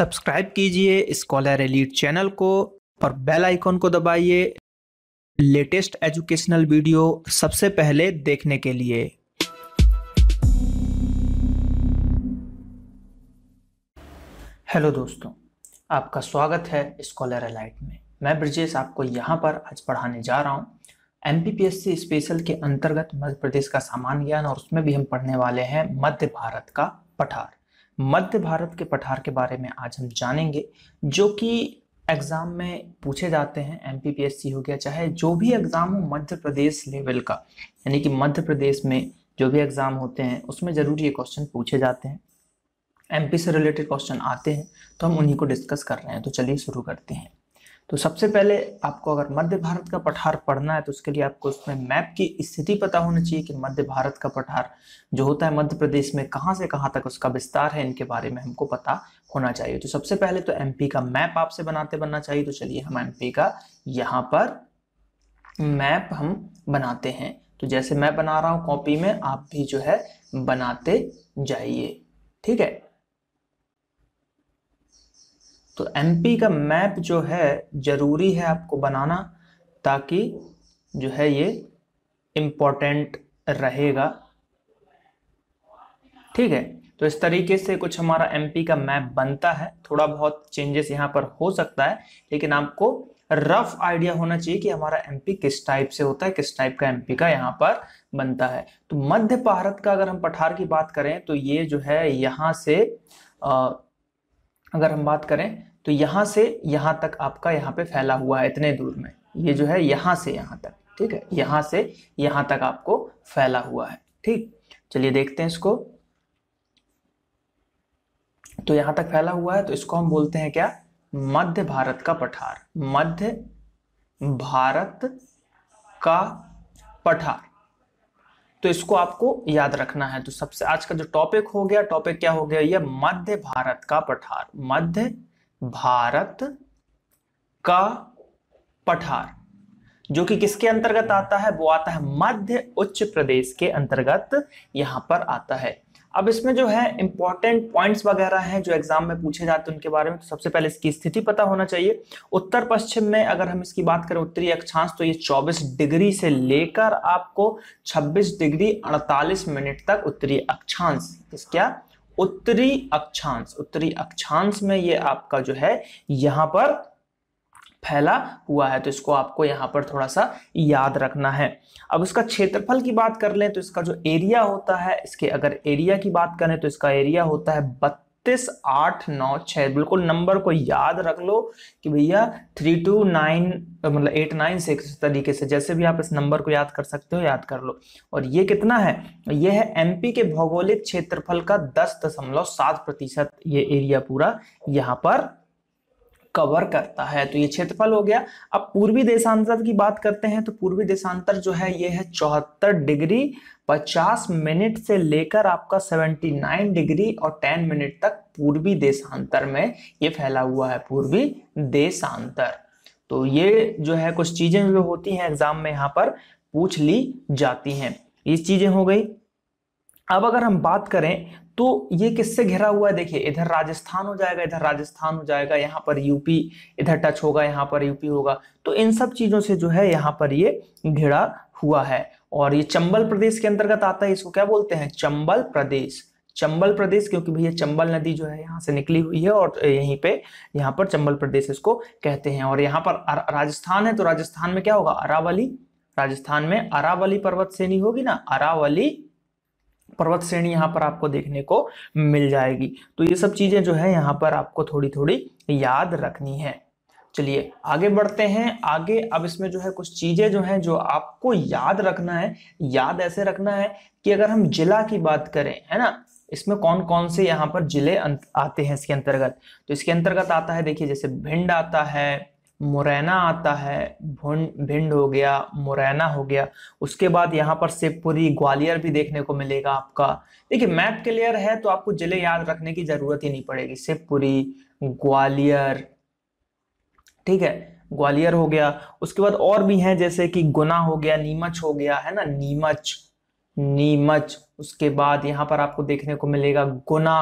subscribe कीजिए scholar elite channel को और बेल आइकॉन को दबाइए लेटेस्ट एजुकेशनल वीडियो सबसे पहले देखने के लिए हेलो दोस्तों आपका स्वागत है स्कॉलर एलाइट में मैं ब्रजेश आपको यहाँ पर आज पढ़ाने जा रहा हूँ एम स्पेशल के अंतर्गत मध्य प्रदेश का सामान्य ज्ञान और उसमें भी हम पढ़ने वाले हैं मध्य भारत का पठार मध्य भारत के पठार के बारे में आज हम जानेंगे जो कि एग्ज़ाम में पूछे जाते हैं एम हो गया चाहे जो भी एग्ज़ाम हो मध्य प्रदेश लेवल का यानी कि मध्य प्रदेश में जो भी एग्ज़ाम होते हैं उसमें ज़रूर ये क्वेश्चन पूछे जाते हैं एमपी से रिलेटेड क्वेश्चन आते हैं तो हम उन्हीं को डिस्कस कर रहे हैं तो चलिए शुरू करते हैं तो सबसे पहले आपको अगर मध्य भारत का पठार पढ़ना है तो उसके लिए आपको उसमें मैप की स्थिति पता होना चाहिए कि मध्य भारत का पठार जो होता है मध्य प्रदेश में कहाँ से कहाँ तक उसका विस्तार है इनके बारे में हमको पता होना चाहिए तो सबसे पहले तो एमपी का मैप आपसे बनाते बनना चाहिए तो चलिए हम एमपी का यहाँ पर मैप हम बनाते हैं तो जैसे मैं बना रहा हूँ कॉपी में आप भी जो है बनाते जाइए ठीक है तो पी का मैप जो है ज़रूरी है आपको बनाना ताकि जो है ये इम्पोर्टेंट रहेगा ठीक है तो इस तरीके से कुछ हमारा पी का मैप बनता है थोड़ा बहुत चेंजेस यहाँ पर हो सकता है लेकिन आपको रफ आइडिया होना चाहिए कि हमारा पी किस टाइप से होता है किस टाइप का पी का यहाँ पर बनता है तो मध्य भारत का अगर हम पठार की बात करें तो ये जो है यहाँ से आ, अगर हम बात करें तो यहाँ से यहाँ तक आपका यहाँ पे फैला हुआ है इतने दूर में ये जो है यहाँ से यहाँ तक ठीक है यहाँ से यहाँ तक आपको फैला हुआ है ठीक चलिए देखते हैं इसको तो यहाँ तक फैला हुआ है तो इसको हम बोलते हैं क्या मध्य भारत का पठार मध्य भारत का पठार तो इसको आपको याद रखना है तो सबसे आज का जो टॉपिक हो गया टॉपिक क्या हो गया ये मध्य भारत का पठार मध्य भारत का पठार जो कि किसके अंतर्गत आता है वो आता है मध्य उच्च प्रदेश के अंतर्गत यहां पर आता है अब इसमें जो है इंपॉर्टेंट पॉइंट्स वगैरह हैं जो एग्जाम में पूछे जाते हैं उनके बारे में तो सबसे पहले इसकी स्थिति पता होना चाहिए उत्तर पश्चिम में अगर हम इसकी बात करें उत्तरी अक्षांश तो ये 24 डिग्री से लेकर आपको 26 डिग्री 48 मिनट तक उत्तरी अक्षांश क्या उत्तरी अक्षांश उत्तरी अक्षांश में ये आपका जो है यहाँ पर फैला हुआ है तो इसको आपको यहाँ पर थोड़ा सा याद रखना है अब इसका क्षेत्रफल की बात कर लें तो इसका जो एरिया होता है इसके अगर एरिया की बात करें तो इसका एरिया होता है बत्तीस आठ नौ छः बिल्कुल नंबर को याद रख लो कि भैया थ्री टू नाइन मतलब एट नाइन सिक्स तरीके से जैसे भी आप इस नंबर को याद कर सकते हो याद कर लो और ये कितना है ये है एमपी के भौगोलिक क्षेत्रफल का दस दशमलव सात प्रतिशत ये एरिया पूरा यहाँ पर कवर करता है तो ये क्षेत्रफल हो गया अब पूर्वी देशांतर की बात करते हैं तो पूर्वी देशांतर जो है ये है चौहत्तर डिग्री 50 मिनट से लेकर आपका 79 डिग्री और 10 मिनट तक पूर्वी देशांतर में ये फैला हुआ है पूर्वी देशांतर तो ये जो है कुछ चीजें जो होती हैं एग्जाम में यहाँ पर पूछ ली जाती हैं ये चीजें हो गई अब अगर हम बात करें तो ये किससे घिरा हुआ है देखिए इधर राजस्थान हो जाएगा इधर राजस्थान हो जाएगा यहाँ पर यूपी इधर टच होगा यहाँ पर यूपी होगा तो इन सब चीज़ों से जो है यहाँ पर ये घिरा हुआ है और ये चंबल प्रदेश के अंतर्गत आता है इसको क्या बोलते हैं चंबल प्रदेश चंबल प्रदेश क्योंकि भैया चंबल नदी जो है यहाँ से निकली हुई है और यहीं पे यहाँ पर चंबल प्रदेश इसको कहते हैं और यहाँ पर राजस्थान है तो राजस्थान में क्या होगा अरावली राजस्थान में अरावली पर्वत श्रेणी होगी ना अरावली पर्वत श्रेणी यहाँ पर आपको देखने को मिल जाएगी तो ये सब चीजें जो है यहाँ पर आपको थोड़ी थोड़ी याद रखनी है चलिए आगे बढ़ते हैं आगे अब इसमें जो है कुछ चीजें जो हैं जो आपको याद रखना है याद ऐसे रखना है कि अगर हम जिला की बात करें है ना इसमें कौन कौन से यहाँ पर जिले अं-, आते हैं इसके अंतर्गत तो इसके अंतर्गत आता है देखिए जैसे भिंड आता है मुरैना आता है भिंड हो गया मुरैना हो गया उसके बाद यहाँ पर शिवपुरी ग्वालियर भी देखने को मिलेगा आपका देखिए मैप क्लियर है तो आपको जिले याद रखने की जरूरत ही नहीं पड़ेगी शिवपुरी ग्वालियर ठीक है ग्वालियर हो गया उसके बाद और भी हैं जैसे कि गुना हो गया नीमच हो गया है ना नीमच नीमच उसके बाद यहाँ पर आपको देखने को मिलेगा गुना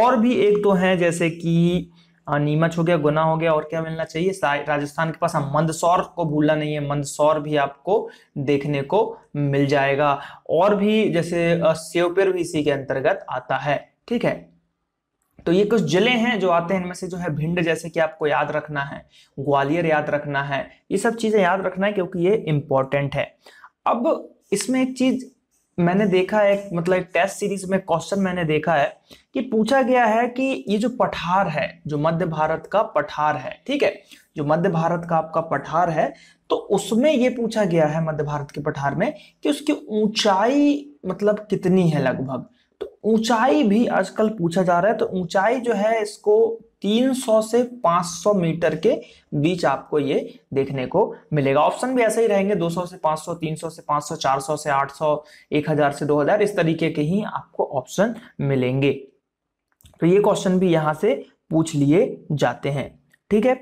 और भी एक दो तो हैं जैसे कि नीमच हो गया गुना हो गया और क्या मिलना चाहिए राजस्थान के पास हम मंदसौर को भूलना नहीं है मंदसौर भी आपको देखने को मिल जाएगा और भी जैसे सेवपेर भी इसी के अंतर्गत आता है ठीक है तो ये कुछ जिले हैं जो आते हैं इनमें से जो है भिंड जैसे कि आपको याद रखना है ग्वालियर याद रखना है ये सब चीजें याद रखना है क्योंकि ये इंपॉर्टेंट है अब इसमें एक चीज मैंने देखा है मतलब एक टेस्ट सीरीज में क्वेश्चन मैंने देखा है कि पूछा गया है कि ये जो पठार है जो मध्य भारत का पठार है ठीक है जो मध्य भारत का आपका पठार है तो उसमें ये पूछा गया है मध्य भारत के पठार में कि उसकी ऊंचाई मतलब कितनी है लगभग तो ऊंचाई भी आजकल पूछा जा रहा है तो ऊंचाई जो है इसको 300 से 500 मीटर के बीच आपको ये देखने को मिलेगा ऑप्शन भी ऐसे ही रहेंगे 200 से 500, 300 से 500, 400 से 800, 1000 से 2000 इस तरीके के ही आपको ऑप्शन मिलेंगे तो ये क्वेश्चन भी यहां से पूछ लिए जाते हैं ठीक है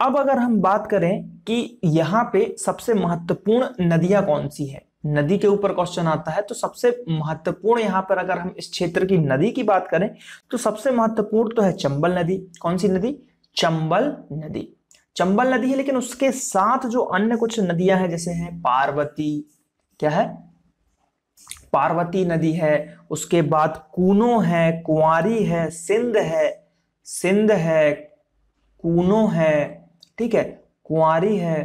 अब अगर हम बात करें कि यहाँ पे सबसे महत्वपूर्ण नदियां कौन सी है नदी के ऊपर क्वेश्चन आता है तो सबसे महत्वपूर्ण यहाँ पर अगर हम इस क्षेत्र की नदी की बात करें तो सबसे महत्वपूर्ण तो है चंबल नदी कौन सी नदी चंबल नदी चंबल नदी है लेकिन उसके साथ जो अन्य कुछ नदियां हैं जैसे हैं पार्वती क्या है पार्वती नदी है उसके बाद कूनो है कुआरी है सिंध है सिंध है कूनो है ठीक है कुआरी है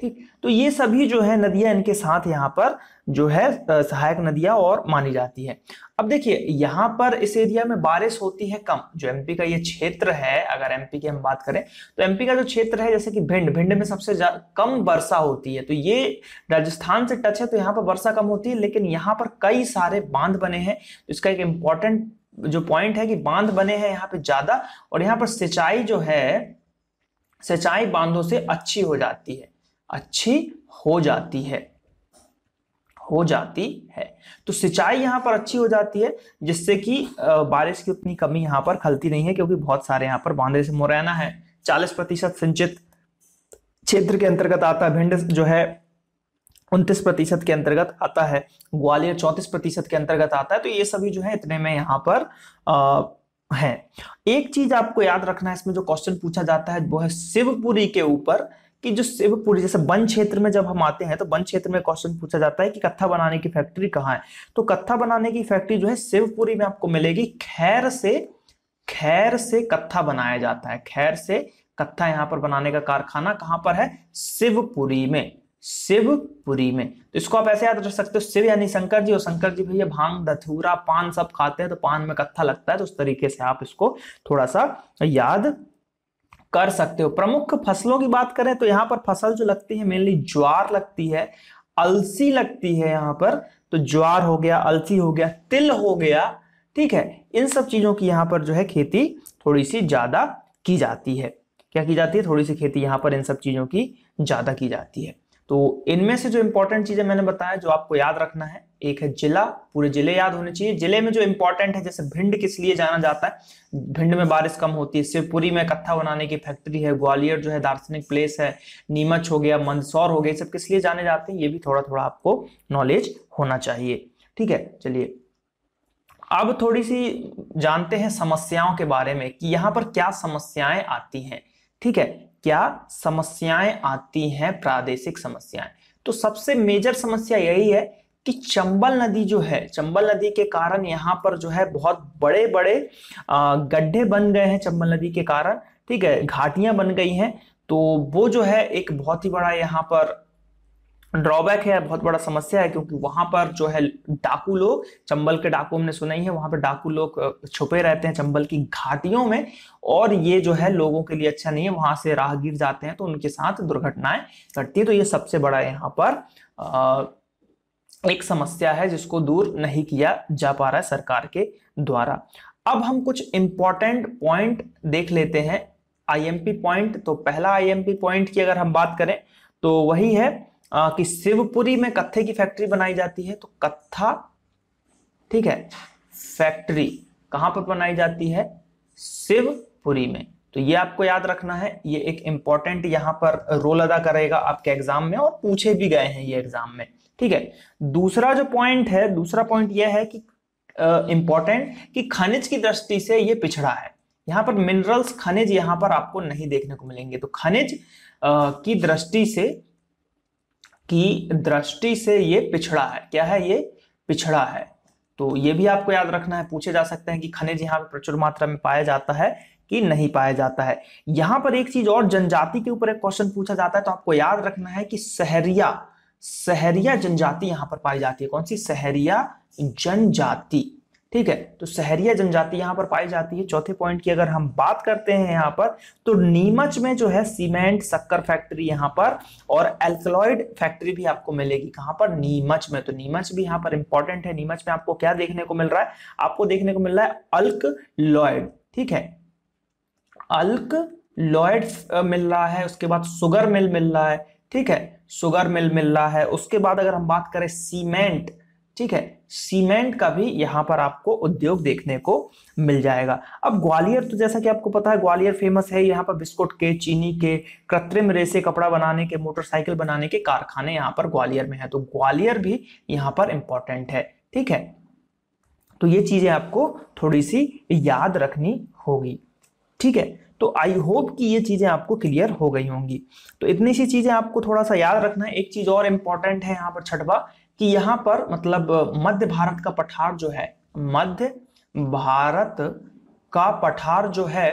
ठीक तो ये सभी जो है नदियां इनके साथ यहाँ पर जो है सहायक नदियां और मानी जाती है अब देखिए यहाँ पर इस एरिया में बारिश होती है कम जो एमपी का ये क्षेत्र है अगर एमपी की हम बात करें तो एमपी का जो क्षेत्र है जैसे कि भिंड भिंड में सबसे कम वर्षा होती है तो ये राजस्थान से टच है तो यहाँ पर वर्षा कम होती है लेकिन यहाँ पर कई सारे बांध बने हैं तो इसका एक इंपॉर्टेंट जो पॉइंट है कि बांध बने हैं यहाँ पे ज्यादा और यहाँ पर सिंचाई जो है सिंचाई बांधों से अच्छी हो जाती है अच्छी हो जाती है हो जाती है तो सिंचाई यहाँ पर अच्छी हो जाती है जिससे कि बारिश की उतनी कमी यहाँ पर खलती नहीं है क्योंकि बहुत सारे यहाँ पर बांधे से मुरैना है चालीस प्रतिशत सिंचित क्षेत्र के अंतर्गत आता है भिंड जो है उनतीस प्रतिशत के अंतर्गत आता है ग्वालियर चौंतीस प्रतिशत के अंतर्गत आता है तो ये सभी जो है इतने में यहाँ पर आ, है एक चीज आपको याद रखना है इसमें जो क्वेश्चन पूछा जाता है वो है शिवपुरी के ऊपर कि जो शिवपुरी जैसे वन क्षेत्र में जब हम आते हैं तो वन क्षेत्र में क्वेश्चन पूछा जाता है कि कत्था बनाने की फैक्ट्री कहाँ है तो कत्था बनाने की फैक्ट्री जो है शिवपुरी में आपको मिलेगी खैर से खैर से कत्था बनाया जाता है खैर से कत्था यहाँ पर बनाने का कारखाना कहाँ पर है शिवपुरी में शिवपुरी में तो इसको आप ऐसे याद रख सकते हो शिव यानी शंकर जी और शंकर जी भैया भांग धथूरा पान सब खाते हैं तो पान में कत्था लगता है तो उस तरीके से आप इसको थोड़ा सा याद कर सकते हो प्रमुख फसलों की बात करें तो यहाँ पर फसल जो लगती है मेनली ज्वार लगती है अलसी लगती है यहाँ पर तो ज्वार हो गया अलसी हो गया तिल हो गया ठीक है इन सब चीजों की यहाँ पर जो है खेती थोड़ी सी ज्यादा की जाती है क्या की जाती है थोड़ी सी खेती यहाँ पर इन सब चीजों की ज्यादा की जाती है तो इनमें से जो इंपॉर्टेंट चीजें मैंने बताया जो आपको याद रखना है एक है जिला पूरे जिले याद होने चाहिए जिले में जो इंपॉर्टेंट है जैसे भिंड किस लिए जाना जाता है भिंड में बारिश कम होती है शिवपुरी में कत्था बनाने की फैक्ट्री है ग्वालियर जो है दार्शनिक प्लेस है नीमच हो गया मंदसौर हो गया सब किस लिए जाने जाते हैं ये भी थोड़ा थोड़ा आपको नॉलेज होना चाहिए ठीक है चलिए अब थोड़ी सी जानते हैं समस्याओं के बारे में कि यहाँ पर क्या समस्याएं आती हैं ठीक है क्या समस्याएं आती हैं प्रादेशिक समस्याएं तो सबसे मेजर समस्या यही है कि चंबल नदी जो है चंबल नदी के कारण यहाँ पर जो है बहुत बड़े बड़े गड्ढे बन गए हैं चंबल नदी के कारण ठीक है घाटियां बन गई हैं तो वो जो है एक बहुत ही बड़ा यहाँ पर ड्रॉबैक है बहुत बड़ा समस्या है क्योंकि वहां पर जो है डाकू लोग चंबल के डाकू हमने सुना ही है वहां पर डाकू लोग छुपे रहते हैं चंबल की घाटियों में और ये जो है लोगों के लिए अच्छा नहीं है वहां से राहगीर जाते हैं तो उनके साथ दुर्घटनाएं घटती है तो ये सबसे बड़ा यहाँ पर आ, एक समस्या है जिसको दूर नहीं किया जा पा रहा है सरकार के द्वारा अब हम कुछ इंपॉर्टेंट पॉइंट देख लेते हैं आईएमपी पॉइंट तो पहला आईएमपी पॉइंट की अगर हम बात करें तो वही है आ, कि शिवपुरी में कत्थे की फैक्ट्री बनाई जाती है तो कत्था ठीक है फैक्ट्री कहां पर बनाई जाती है शिवपुरी में तो ये आपको याद रखना है ये एक इम्पॉर्टेंट यहाँ पर रोल अदा करेगा आपके एग्जाम में और पूछे भी गए हैं ये एग्जाम में ठीक है दूसरा जो पॉइंट है दूसरा पॉइंट यह है कि इंपॉर्टेंट uh, कि खनिज की दृष्टि से ये पिछड़ा है यहां पर मिनरल्स खनिज यहां पर आपको नहीं देखने को मिलेंगे तो खनिज uh, की दृष्टि से की दृष्टि से ये पिछड़ा है क्या है ये पिछड़ा है तो ये भी आपको याद रखना है पूछे जा सकते हैं कि खनिज यहाँ पर प्रचुर मात्रा में पाया जाता है कि नहीं पाया जाता है यहां पर एक चीज और जनजाति के ऊपर एक क्वेश्चन पूछा जाता है तो आपको याद रखना है कि सहरिया सहरिया जनजाति यहां पर पाई जाती है कौन सी सहरिया जनजाति ठीक है तो सहरिया जनजाति यहां पर पाई जाती है चौथे पॉइंट की अगर हम बात करते हैं यहां पर तो नीमच में जो है सीमेंट शक्कर फैक्ट्री यहां पर और एल्कलॉइड फैक्ट्री भी आपको मिलेगी कहां पर नीमच में तो नीमच भी यहां पर इंपॉर्टेंट है नीमच में आपको क्या देखने को मिल रहा है आपको देखने को मिल रहा है अल्कलॉयड ठीक है अल्क लॉयड मिल रहा है उसके बाद सुगर मिल मिल रहा है ठीक है सुगर मिल मिल रहा है उसके बाद अगर हम बात करें सीमेंट ठीक है सीमेंट का भी यहाँ पर आपको उद्योग देखने को मिल जाएगा अब ग्वालियर तो जैसा कि आपको पता है ग्वालियर फेमस है यहाँ पर बिस्कुट के चीनी के कृत्रिम रेसे कपड़ा बनाने के मोटरसाइकिल बनाने के कारखाने यहाँ पर ग्वालियर में है तो ग्वालियर भी यहाँ पर इंपॉर्टेंट है ठीक है तो ये चीजें आपको थोड़ी सी याद रखनी होगी ठीक है तो आई होप कि ये चीज़ें आपको क्लियर हो गई होंगी तो इतनी सी चीज़ें आपको थोड़ा सा याद रखना है एक चीज़ और इंपॉर्टेंट है यहाँ पर छठवा कि यहां पर मतलब मध्य भारत का पठार जो है मध्य भारत का पठार जो है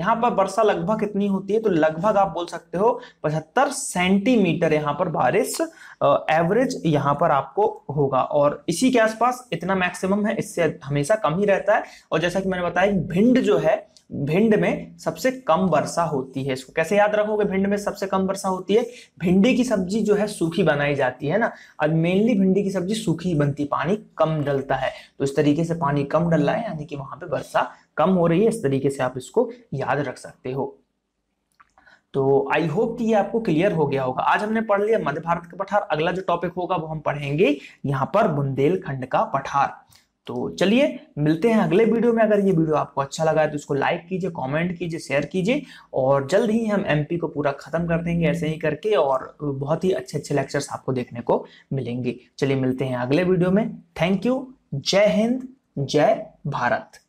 यहाँ पर वर्षा लगभग कितनी होती है तो लगभग आप बोल सकते हो 75 सेंटीमीटर यहाँ पर बारिश एवरेज यहाँ पर आपको होगा और इसी के आसपास इतना मैक्सिमम है इससे हमेशा कम ही रहता है और जैसा कि मैंने बताया भिंड जो है भिंड में सबसे कम वर्षा होती है इसको कैसे याद रखोगे भिंड में सबसे कम वर्षा होती है भिंडी की सब्जी जो है सूखी बनाई जाती है ना अब मेनली भिंडी की सब्जी सूखी बनती पानी कम डलता है तो इस तरीके से पानी कम डल रहा है यानी कि वहां पे वर्षा कम हो रही है इस तरीके से आप इसको याद रख सकते हो तो आई होप कि ये आपको क्लियर हो गया होगा आज हमने पढ़ लिया मध्य भारत का पठार अगला जो टॉपिक होगा वो हम पढ़ेंगे यहाँ पर बुंदेलखंड का पठार तो चलिए मिलते हैं अगले वीडियो में अगर ये वीडियो आपको अच्छा लगा है तो इसको लाइक कीजिए कमेंट कीजिए शेयर कीजिए और जल्द ही हम एमपी को पूरा खत्म कर देंगे ऐसे ही करके और बहुत ही अच्छे अच्छे लेक्चर्स आपको देखने को मिलेंगे चलिए मिलते हैं अगले वीडियो में थैंक यू जय हिंद जय भारत